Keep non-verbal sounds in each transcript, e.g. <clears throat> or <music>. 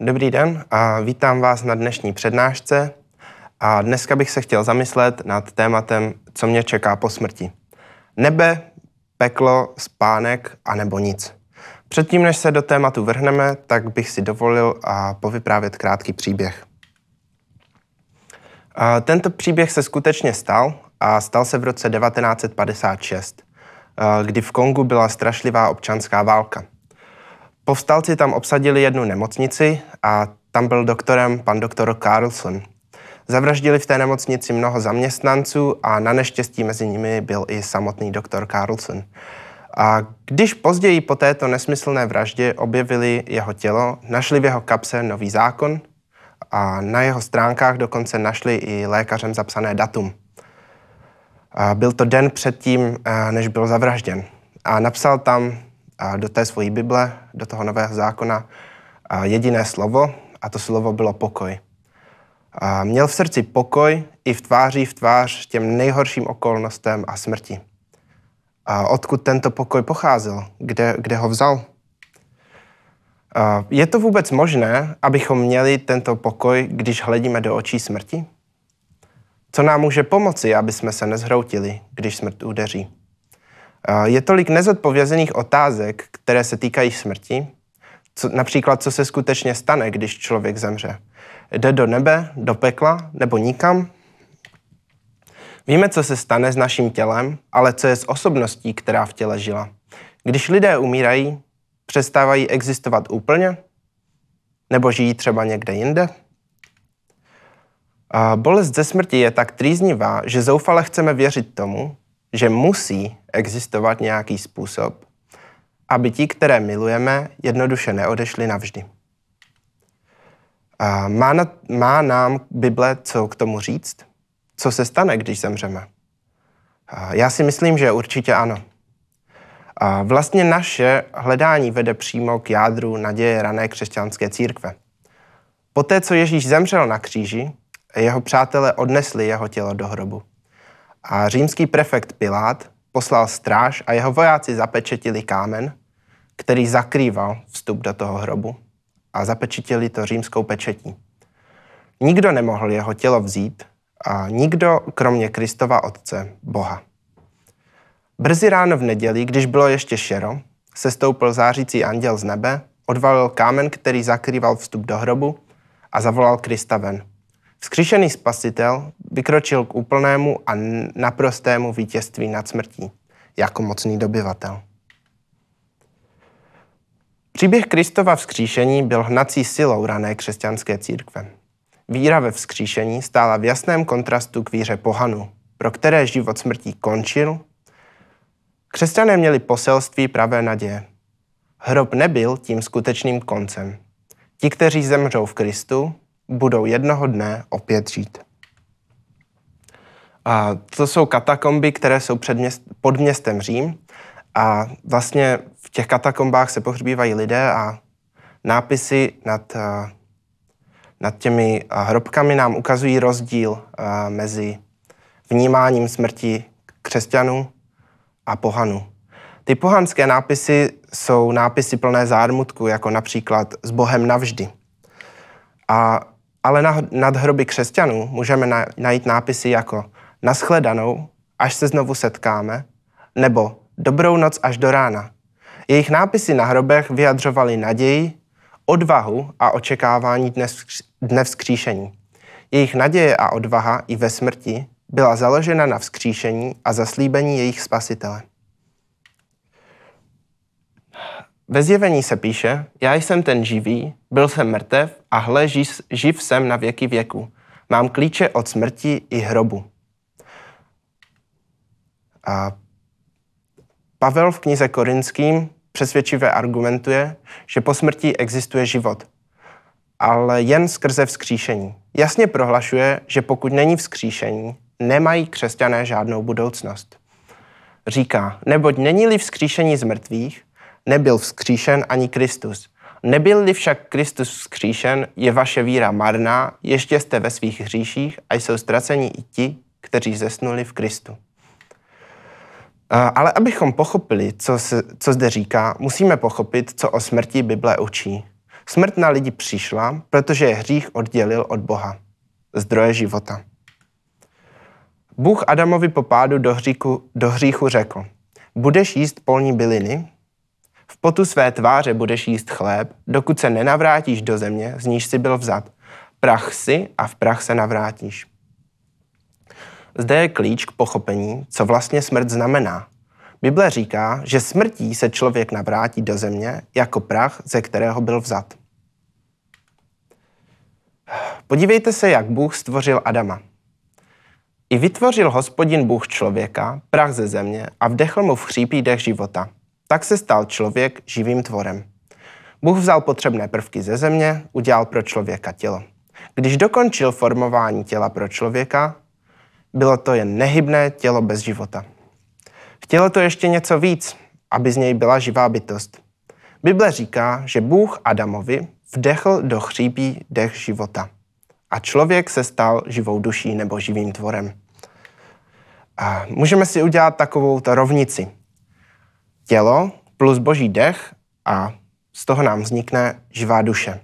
Dobrý den a vítám vás na dnešní přednášce. A dneska bych se chtěl zamyslet nad tématem, co mě čeká po smrti. Nebe, peklo, spánek a nebo nic. Předtím, než se do tématu vrhneme, tak bych si dovolil a povyprávět krátký příběh. A tento příběh se skutečně stal a stal se v roce 1956, kdy v Kongu byla strašlivá občanská válka – Povstalci tam obsadili jednu nemocnici a tam byl doktorem pan doktor Carlson. Zavraždili v té nemocnici mnoho zaměstnanců a na neštěstí mezi nimi byl i samotný doktor Carlson. A když později po této nesmyslné vraždě objevili jeho tělo, našli v jeho kapse nový zákon a na jeho stránkách dokonce našli i lékařem zapsané datum. A byl to den předtím, eh, než byl zavražděn. A napsal tam do té svojí Bible, do toho nového zákona jediné slovo a to slovo bylo pokoj. A měl v srdci pokoj i v tváří v tvář těm nejhorším okolnostem a smrti. A odkud tento pokoj pocházel? Kde, kde ho vzal? A je to vůbec možné, abychom měli tento pokoj, když hledíme do očí smrti? Co nám může pomoci, aby jsme se nezhroutili, když smrt udeří? Je tolik nezodpovězených otázek, které se týkají smrti, co, například co se skutečně stane, když člověk zemře. Jde do nebe, do pekla nebo nikam? Víme, co se stane s naším tělem, ale co je s osobností, která v těle žila. Když lidé umírají, přestávají existovat úplně? Nebo žijí třeba někde jinde? A bolest ze smrti je tak trýznivá, že zoufale chceme věřit tomu, že musí existovat nějaký způsob, aby ti, které milujeme, jednoduše neodešli navždy. A má, na, má nám Bible co k tomu říct? Co se stane, když zemřeme? A já si myslím, že určitě ano. A vlastně naše hledání vede přímo k jádru naděje rané křesťanské církve. Poté, co Ježíš zemřel na kříži, jeho přátelé odnesli jeho tělo do hrobu. A římský prefekt Pilát poslal stráž a jeho vojáci zapečetili kámen, který zakrýval vstup do toho hrobu a zapečetili to římskou pečetí. Nikdo nemohl jeho tělo vzít a nikdo kromě Kristova Otce, Boha. Brzy ráno v neděli, když bylo ještě šero, se stoupil zářící anděl z nebe, odvalil kámen, který zakrýval vstup do hrobu a zavolal Krista ven – Vzkřišený spasitel vykročil k úplnému a naprostému vítězství nad smrtí jako mocný dobyvatel. Příběh Kristova vzkříšení byl hnací silou rané křesťanské církve. Víra ve vzkříšení stála v jasném kontrastu k víře pohanu, pro které život smrtí končil. Křesťané měli poselství pravé naděje. Hrob nebyl tím skutečným koncem. Ti, kteří zemřou v Kristu, budou jednoho dne opět žít. A to jsou katakomby, které jsou před měst, pod městem Řím a vlastně v těch katakombách se pohřbívají lidé a nápisy nad, eh, nad těmi eh, hrobkami nám ukazují rozdíl eh, mezi vnímáním smrti křesťanů a pohanů. Ty pohanské nápisy jsou nápisy plné zármutku, jako například s Bohem navždy. A ale na, nad hroby křesťanů můžeme na, najít nápisy jako Naschledanou, až se znovu setkáme, nebo Dobrou noc až do rána. Jejich nápisy na hrobech vyjadřovaly naději, odvahu a očekávání dne, dne vzkříšení. Jejich naděje a odvaha i ve smrti byla založena na vzkříšení a zaslíbení jejich spasitele. Ve zjevení se píše, já jsem ten živý, byl jsem mrtev a hle, živ, živ jsem na věky věku. Mám klíče od smrti i hrobu. A Pavel v knize Korinským přesvědčivě argumentuje, že po smrti existuje život, ale jen skrze vzkříšení. Jasně prohlašuje, že pokud není vzkříšení, nemají křesťané žádnou budoucnost. Říká, neboť není-li vzkříšení z mrtvých, nebyl vzkříšen ani Kristus. Nebyl-li však Kristus vzkříšen, je vaše víra marná, ještě jste ve svých hříších a jsou ztraceni i ti, kteří zesnuli v Kristu. Ale abychom pochopili, co, se, co zde říká, musíme pochopit, co o smrti Bible učí. Smrt na lidi přišla, protože je hřích oddělil od Boha, zdroje života. Bůh Adamovi po pádu do hříchu, do hříchu řekl, budeš jíst polní byliny, v potu své tváře budeš jíst chléb, dokud se nenavrátíš do země, z níž si byl vzat. Prach si a v prach se navrátíš. Zde je klíč k pochopení, co vlastně smrt znamená. Bible říká, že smrtí se člověk navrátí do země jako prach, ze kterého byl vzat. Podívejte se, jak Bůh stvořil Adama. I vytvořil hospodin Bůh člověka, prach ze země a vdechl mu v chřípí dech života – tak se stal člověk živým tvorem. Bůh vzal potřebné prvky ze země, udělal pro člověka tělo. Když dokončil formování těla pro člověka, bylo to jen nehybné tělo bez života. Chtělo to ještě něco víc, aby z něj byla živá bytost. Bible říká, že Bůh Adamovi vdechl do chřípí dech života a člověk se stal živou duší nebo živým tvorem. A můžeme si udělat takovou rovnici tělo plus boží dech a z toho nám vznikne živá duše.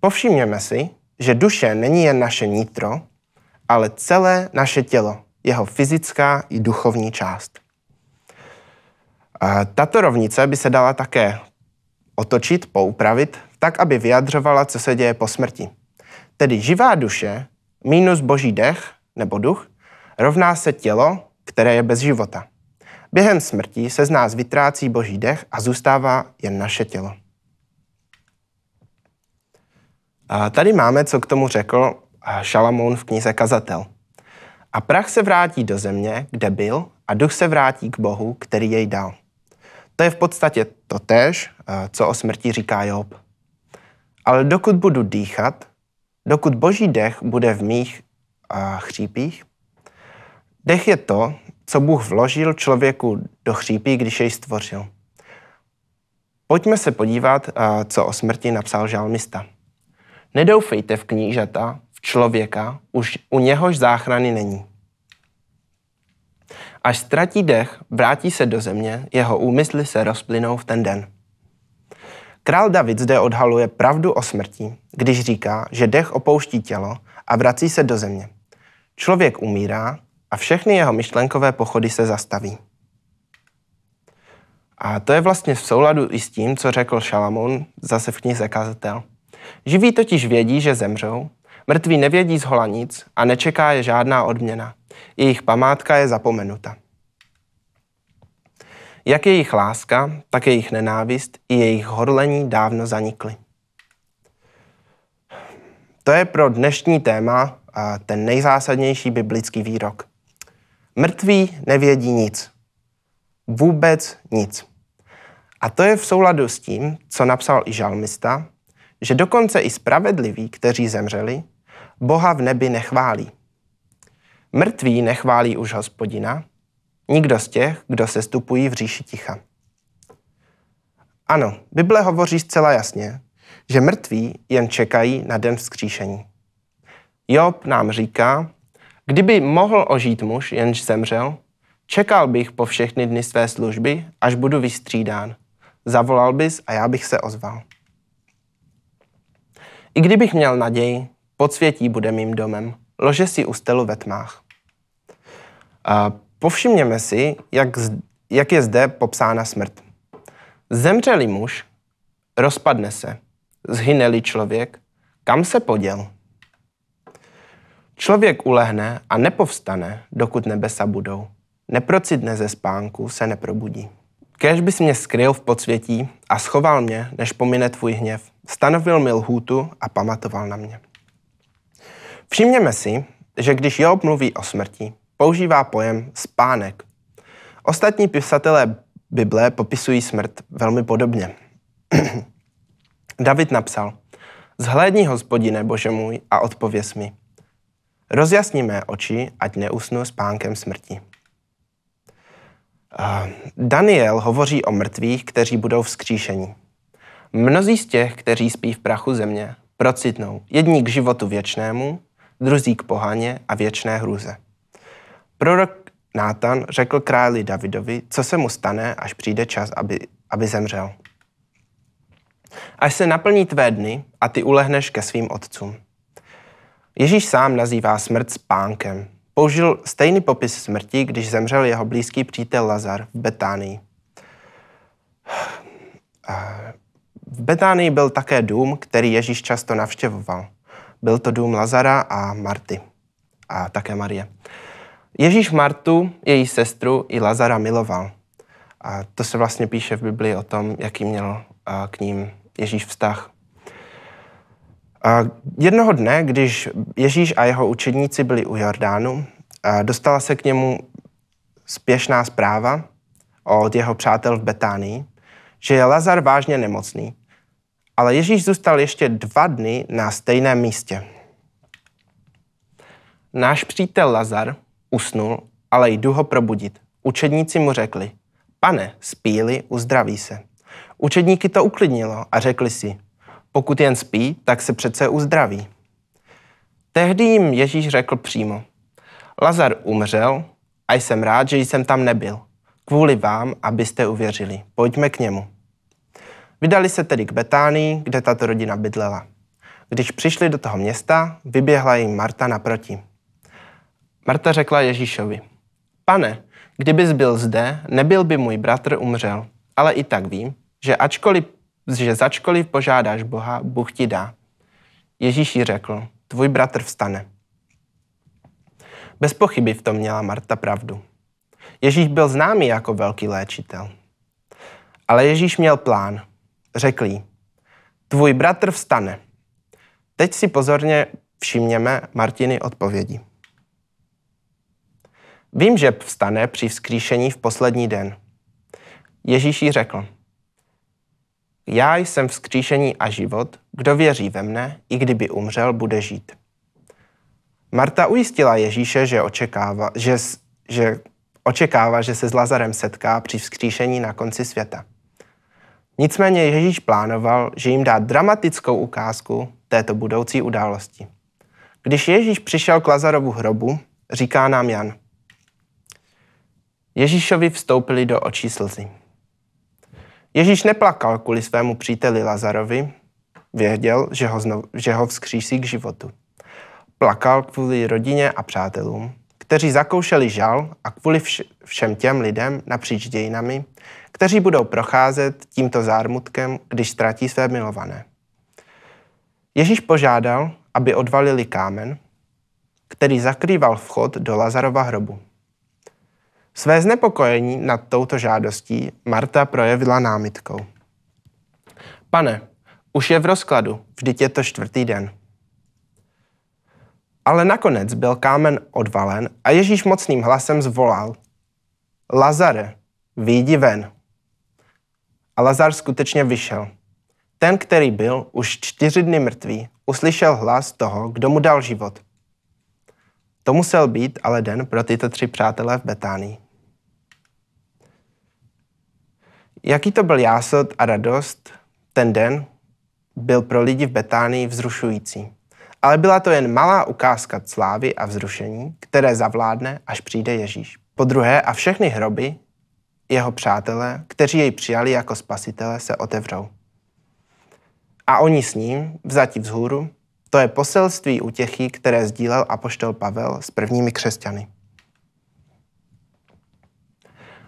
Povšimněme si, že duše není jen naše nitro, ale celé naše tělo, jeho fyzická i duchovní část. Tato rovnice by se dala také otočit, poupravit, tak, aby vyjadřovala, co se děje po smrti. Tedy živá duše minus boží dech nebo duch rovná se tělo, které je bez života. Během smrti se z nás vytrácí boží dech a zůstává jen naše tělo. A tady máme, co k tomu řekl Šalamoun v knize Kazatel. A prach se vrátí do země, kde byl, a duch se vrátí k Bohu, který jej dal. To je v podstatě to tež, co o smrti říká Job. Ale dokud budu dýchat, dokud boží dech bude v mých chřípích, dech je to, co Bůh vložil člověku do chřípí, když jej stvořil. Pojďme se podívat, eh, co o smrti napsal žalmista. Nedoufejte v knížata, v člověka, už u něhož záchrany není. Až ztratí dech, vrátí se do země, jeho úmysly se rozplynou v ten den. Král David zde odhaluje pravdu o smrti, když říká, že dech opouští tělo a vrací se do země. Člověk umírá, a všechny jeho myšlenkové pochody se zastaví. A to je vlastně v souladu i s tím, co řekl Šalamoun zase v knize Kazatel. Živí totiž vědí, že zemřou, mrtví nevědí z hola nic a nečeká je žádná odměna. Jejich památka je zapomenuta. Jak jejich láska, tak jejich nenávist i jejich horlení dávno zanikly. To je pro dnešní téma ten nejzásadnější biblický výrok. Mrtví nevědí nic. Vůbec nic. A to je v souladu s tím, co napsal i žalmista, že dokonce i spravedliví, kteří zemřeli, Boha v nebi nechválí. Mrtví nechválí už hospodina, nikdo z těch, kdo se stupují v říši ticha. Ano, Bible hovoří zcela jasně, že mrtví jen čekají na den vzkříšení. Job nám říká, Kdyby mohl ožít muž, jenž zemřel, čekal bych po všechny dny své služby, až budu vystřídán. Zavolal bys a já bych se ozval. I kdybych měl naději, podsvětí bude mým domem. Lože si u stelu ve tmách. A povšimněme si, jak, jak je zde popsána smrt. Zemřeli muž, rozpadne se. Zhyneli člověk, kam se poděl? Člověk ulehne a nepovstane, dokud nebesa budou. Neprocidne ze spánku, se neprobudí. Kéž bys mě skryl v podsvětí a schoval mě, než pomine tvůj hněv. Stanovil mi lhůtu a pamatoval na mě. Všimněme si, že když Job mluví o smrti, používá pojem spánek. Ostatní pisatelé Bible popisují smrt velmi podobně. <clears throat> David napsal, zhlédni hospodine Bože můj a odpověz mi. Rozjasni mé oči, ať neusnu pánkem smrti. Eh, Daniel hovoří o mrtvých, kteří budou vzkříšení. Mnozí z těch, kteří spí v prachu země, procitnou jední k životu věčnému, druzí k pohaně a věčné hruze. Prorok Nátan řekl králi Davidovi, co se mu stane, až přijde čas, aby, aby zemřel. Až se naplní tvé dny a ty ulehneš ke svým otcům. Ježíš sám nazývá smrt spánkem. Použil stejný popis smrti, když zemřel jeho blízký přítel Lazar v Betánii. V Betánii byl také dům, který Ježíš často navštěvoval. Byl to dům Lazara a Marty a také Marie. Ježíš Martu, její sestru i Lazara miloval. A to se vlastně píše v Biblii o tom, jaký měl k ním Ježíš vztah. Jednoho dne, když Ježíš a jeho učedníci byli u Jordánu, dostala se k němu spěšná zpráva od jeho přátel v Betánii, že je Lazar vážně nemocný, ale Ježíš zůstal ještě dva dny na stejném místě. Náš přítel Lazar usnul, ale jdu ho probudit. Učedníci mu řekli, pane, spíli, uzdraví se. Učedníky to uklidnilo a řekli si, pokud jen spí, tak se přece uzdraví. Tehdy jim Ježíš řekl přímo, Lazar umřel a jsem rád, že jsem tam nebyl. Kvůli vám, abyste uvěřili. Pojďme k němu. Vydali se tedy k Betánii, kde tato rodina bydlela. Když přišli do toho města, vyběhla jim Marta naproti. Marta řekla Ježíšovi, pane, kdybys byl zde, nebyl by můj bratr umřel, ale i tak vím, že ačkoliv že začkoliv požádáš Boha, Bůh ti dá. Ježíš jí řekl, tvůj bratr vstane. Bez pochyby v tom měla Marta pravdu. Ježíš byl známý jako velký léčitel. Ale Ježíš měl plán. Řekl jí, tvůj bratr vstane. Teď si pozorně všimněme Martiny odpovědi. Vím, že vstane při vzkříšení v poslední den. Ježíš jí řekl, já jsem vzkříšení a život, kdo věří ve mne, i kdyby umřel, bude žít. Marta ujistila Ježíše, že očekává, že, že, očekává, že se s Lazarem setká při vzkříšení na konci světa. Nicméně Ježíš plánoval, že jim dá dramatickou ukázku této budoucí události. Když Ježíš přišel k Lazarovu hrobu, říká nám Jan. Ježíšovi vstoupili do očí slzy. Ježíš neplakal kvůli svému příteli Lazarovi, věděl, že ho, znovu, že ho vzkříší k životu. Plakal kvůli rodině a přátelům, kteří zakoušeli žal a kvůli vš- všem těm lidem napříč dějinami, kteří budou procházet tímto zármutkem, když ztratí své milované. Ježíš požádal, aby odvalili kámen, který zakrýval vchod do Lazarova hrobu. Své znepokojení nad touto žádostí Marta projevila námitkou. Pane, už je v rozkladu, vždyť je to čtvrtý den. Ale nakonec byl kámen odvalen a Ježíš mocným hlasem zvolal Lazare, výjdi ven. A Lazar skutečně vyšel. Ten, který byl už čtyři dny mrtvý, uslyšel hlas toho, kdo mu dal život. To musel být ale den pro tyto tři přátelé v Betánii. Jaký to byl jásot a radost ten den byl pro lidi v Betánii vzrušující. Ale byla to jen malá ukázka slávy a vzrušení, které zavládne, až přijde Ježíš. Po druhé a všechny hroby jeho přátelé, kteří jej přijali jako spasitele, se otevřou. A oni s ním, vzati vzhůru, to je poselství útěchy, které sdílel apoštol Pavel s prvními křesťany.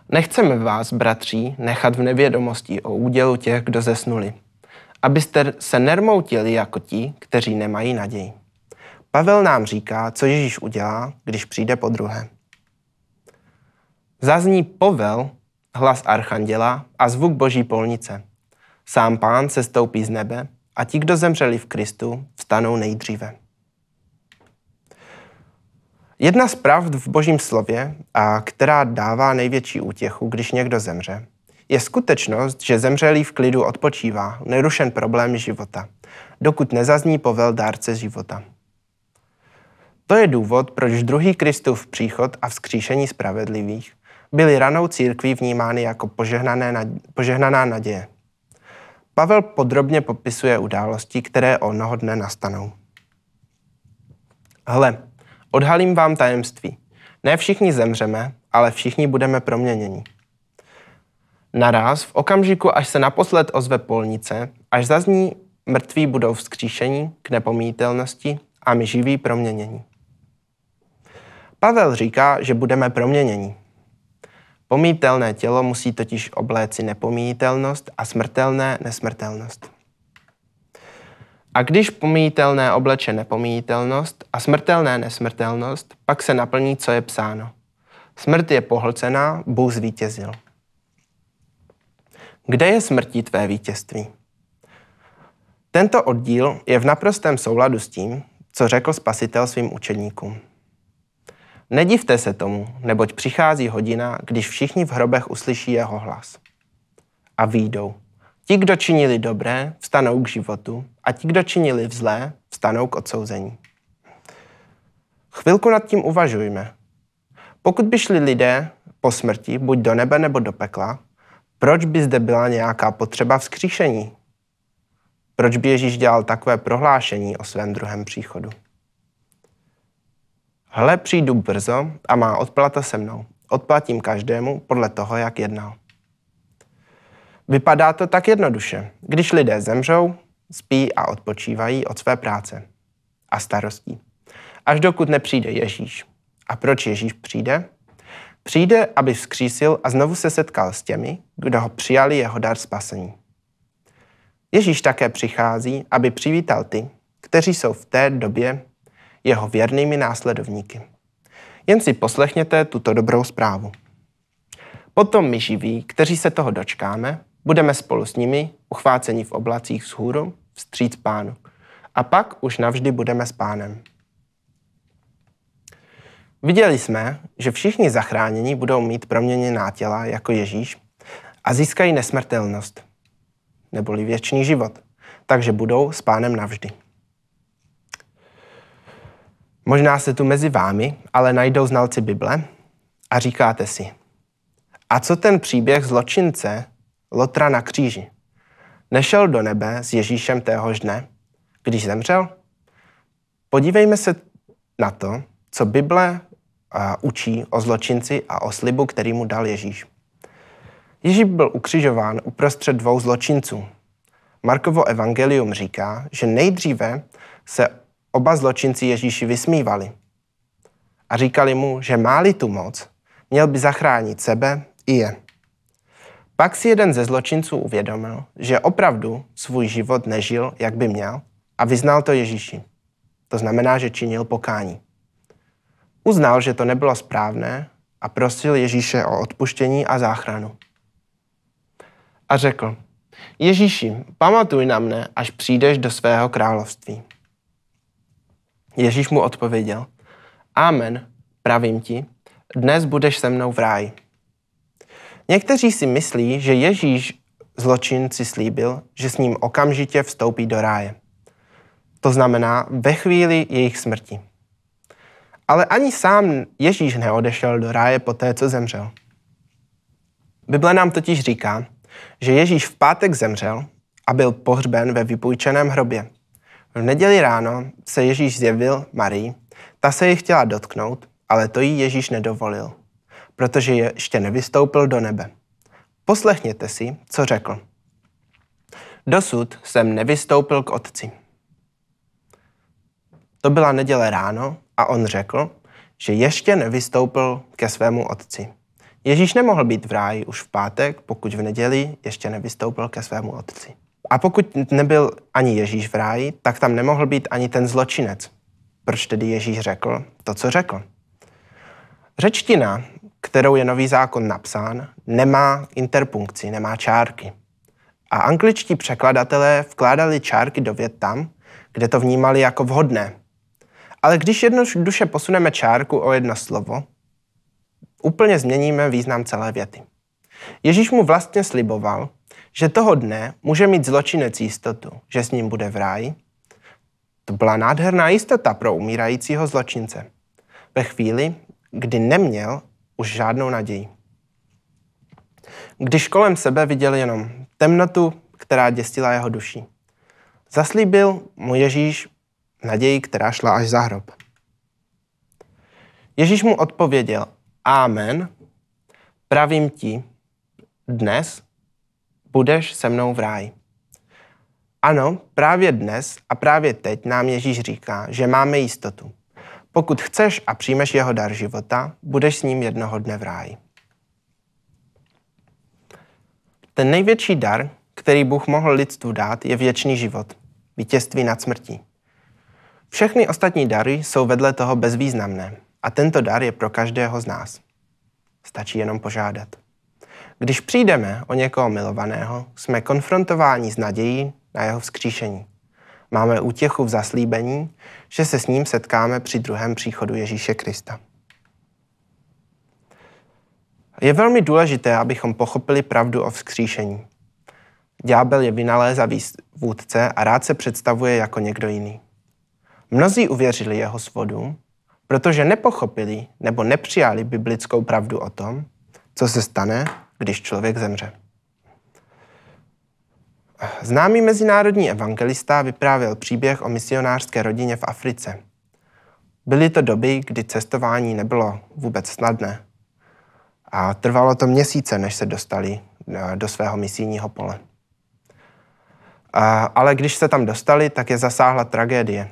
Nechceme vás, bratří, nechat v nevědomosti o údělu těch, kdo zesnuli, abyste se nermoutili jako ti, kteří nemají naději. Pavel nám říká, co Ježíš udělá, když přijde po druhé. Zazní povel, hlas archanděla a zvuk boží polnice. Sám pán se stoupí z nebe a ti, kdo zemřeli v Kristu, vstanou nejdříve. Jedna z pravd v Božím slově, a která dává největší útěchu, když někdo zemře, je skutečnost, že zemřelý v klidu odpočívá, nerušen problém života, dokud nezazní povel dárce života. To je důvod, proč druhý Kristův příchod a vzkříšení spravedlivých byly ranou církví vnímány jako požehnané, požehnaná naděje. Pavel podrobně popisuje události, které onoho dne nastanou. Hle, Odhalím vám tajemství. Ne všichni zemřeme, ale všichni budeme proměněni. Naraz, v okamžiku, až se naposled ozve polnice, až zazní, mrtví budou vzkříšení k nepomítelnosti a my živí proměnění. Pavel říká, že budeme proměněni. Pomítelné tělo musí totiž obléci nepomítelnost a smrtelné nesmrtelnost. A když pomíjitelné obleče nepomíjitelnost a smrtelné nesmrtelnost, pak se naplní, co je psáno. Smrt je pohlcená, Bůh zvítězil. Kde je smrtí tvé vítězství? Tento oddíl je v naprostém souladu s tím, co řekl spasitel svým učedníkům. Nedivte se tomu, neboť přichází hodina, když všichni v hrobech uslyší jeho hlas. A výjdou Ti, kdo činili dobré, vstanou k životu a ti, kdo činili zlé, vstanou k odsouzení. Chvilku nad tím uvažujme. Pokud by šli lidé po smrti buď do nebe nebo do pekla, proč by zde byla nějaká potřeba vzkříšení? Proč by Ježíš dělal takové prohlášení o svém druhém příchodu? Hle, přijdu brzo a má odplata se mnou. Odplatím každému podle toho, jak jednal. Vypadá to tak jednoduše. Když lidé zemřou, spí a odpočívají od své práce a starostí. Až dokud nepřijde Ježíš. A proč Ježíš přijde? Přijde, aby vzkřísil a znovu se setkal s těmi, kdo ho přijali jeho dar spasení. Ježíš také přichází, aby přivítal ty, kteří jsou v té době jeho věrnými následovníky. Jen si poslechněte tuto dobrou zprávu. Potom my živí, kteří se toho dočkáme, Budeme spolu s nimi uchváceni v oblacích vzhůru vstříc pánu. A pak už navždy budeme s pánem. Viděli jsme, že všichni zachránění budou mít proměněná těla jako Ježíš a získají nesmrtelnost, neboli věčný život, takže budou s pánem navždy. Možná se tu mezi vámi ale najdou znalci Bible a říkáte si, a co ten příběh zločince, Lotra na kříži. Nešel do nebe s Ježíšem téhož dne, když zemřel? Podívejme se na to, co Bible eh, učí o zločinci a o slibu, který mu dal Ježíš. Ježíš byl ukřižován uprostřed dvou zločinců. Markovo evangelium říká, že nejdříve se oba zločinci Ježíši vysmívali a říkali mu, že máli tu moc, měl by zachránit sebe i je. Pak si jeden ze zločinců uvědomil, že opravdu svůj život nežil, jak by měl, a vyznal to Ježíši. To znamená, že činil pokání. Uznal, že to nebylo správné a prosil Ježíše o odpuštění a záchranu. A řekl, Ježíši, pamatuj na mne, až přijdeš do svého království. Ježíš mu odpověděl, Amen, pravím ti, dnes budeš se mnou v ráji. Někteří si myslí, že Ježíš zločinci slíbil, že s ním okamžitě vstoupí do ráje. To znamená ve chvíli jejich smrti. Ale ani sám Ježíš neodešel do ráje po té, co zemřel. Bible nám totiž říká, že Ježíš v pátek zemřel a byl pohřben ve vypůjčeném hrobě. V neděli ráno se Ježíš zjevil Marii, ta se jej chtěla dotknout, ale to jí Ježíš nedovolil protože ještě nevystoupil do nebe. Poslechněte si, co řekl. Dosud jsem nevystoupil k otci. To byla neděle ráno a on řekl, že ještě nevystoupil ke svému otci. Ježíš nemohl být v ráji už v pátek, pokud v neděli ještě nevystoupil ke svému otci. A pokud nebyl ani Ježíš v ráji, tak tam nemohl být ani ten zločinec. Proč tedy Ježíš řekl to, co řekl? Řečtina kterou je nový zákon napsán, nemá interpunkci, nemá čárky. A angličtí překladatelé vkládali čárky do věd tam, kde to vnímali jako vhodné. Ale když jednoduše posuneme čárku o jedno slovo, úplně změníme význam celé věty. Ježíš mu vlastně sliboval, že toho dne může mít zločinec jistotu, že s ním bude v ráji. To byla nádherná jistota pro umírajícího zločince. Ve chvíli, kdy neměl už žádnou naději. Když kolem sebe viděl jenom temnotu, která děstila jeho duší. Zaslíbil mu Ježíš naději, která šla až za hrob. Ježíš mu odpověděl, Amen, pravím ti, dnes budeš se mnou v ráji. Ano, právě dnes a právě teď nám Ježíš říká, že máme jistotu, pokud chceš a přijmeš jeho dar života, budeš s ním jednoho dne v ráji. Ten největší dar, který Bůh mohl lidstvu dát, je věčný život, vítězství nad smrtí. Všechny ostatní dary jsou vedle toho bezvýznamné a tento dar je pro každého z nás. Stačí jenom požádat. Když přijdeme o někoho milovaného, jsme konfrontováni s nadějí na jeho vzkříšení máme útěchu v zaslíbení, že se s ním setkáme při druhém příchodu Ježíše Krista. Je velmi důležité, abychom pochopili pravdu o vzkříšení. Ďábel je vynalézavý vůdce a rád se představuje jako někdo jiný. Mnozí uvěřili jeho svodům, protože nepochopili nebo nepřijali biblickou pravdu o tom, co se stane, když člověk zemře. Známý mezinárodní evangelista vyprávěl příběh o misionářské rodině v Africe. Byly to doby, kdy cestování nebylo vůbec snadné. A trvalo to měsíce, než se dostali e, do svého misijního pole. Ale když se tam dostali, tak je zasáhla tragédie.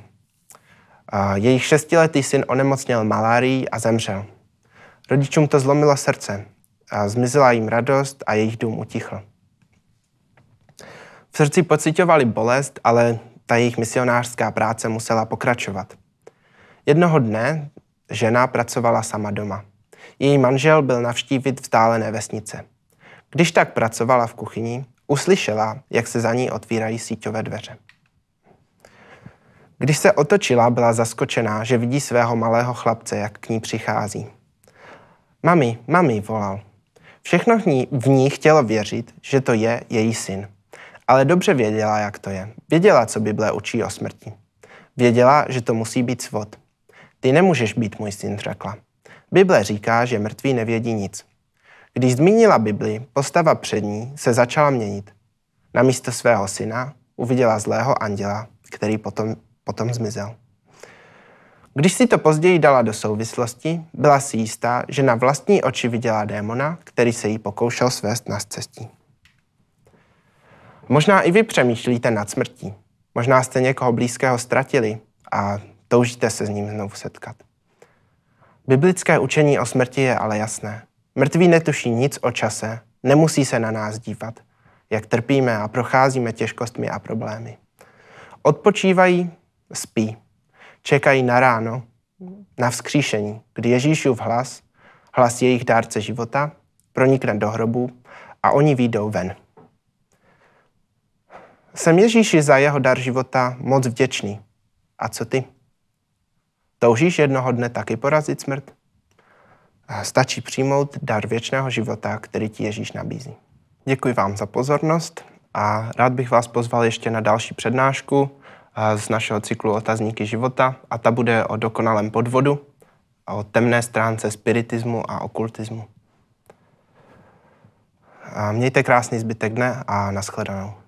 Jejich šestiletý syn onemocněl malárií a zemřel. Rodičům to zlomilo srdce. Zmizela jim radost a jejich dům utichl. V srdci pocitovali bolest, ale ta jejich misionářská práce musela pokračovat. Jednoho dne žena pracovala sama doma. Její manžel byl navštívit vzdálené vesnice. Když tak pracovala v kuchyni, uslyšela, jak se za ní otvírají síťové dveře. Když se otočila, byla zaskočená, že vidí svého malého chlapce, jak k ní přichází. Mami, mami, volal. Všechno v ní, v ní chtělo věřit, že to je její syn ale dobře věděla, jak to je. Věděla, co Bible učí o smrti. Věděla, že to musí být svod. Ty nemůžeš být můj syn, řekla. Bible říká, že mrtví nevědí nic. Když zmínila Bibli, postava před ní se začala měnit. Na místo svého syna uviděla zlého anděla, který potom, potom zmizel. Když si to později dala do souvislosti, byla si jistá, že na vlastní oči viděla démona, který se jí pokoušel svést na cestí. Možná i vy přemýšlíte nad smrtí. Možná jste někoho blízkého ztratili a toužíte se s ním znovu setkat. Biblické učení o smrti je ale jasné. Mrtví netuší nic o čase, nemusí se na nás dívat, jak trpíme a procházíme těžkostmi a problémy. Odpočívají, spí, čekají na ráno, na vzkříšení, kdy Ježíšův hlas, hlas jejich dárce života, pronikne do hrobu a oni výjdou ven. Jsem Ježíši za jeho dar života moc vděčný. A co ty? Toužíš jednoho dne taky porazit smrt? Eh, stačí přijmout dar věčného života, který ti Ježíš nabízí. Děkuji vám za pozornost a rád bych vás pozval ještě na další přednášku eh, z našeho cyklu Otazníky života a ta bude o dokonalém podvodu a o temné stránce spiritismu a okultismu. A mějte krásný zbytek dne a nashledanou.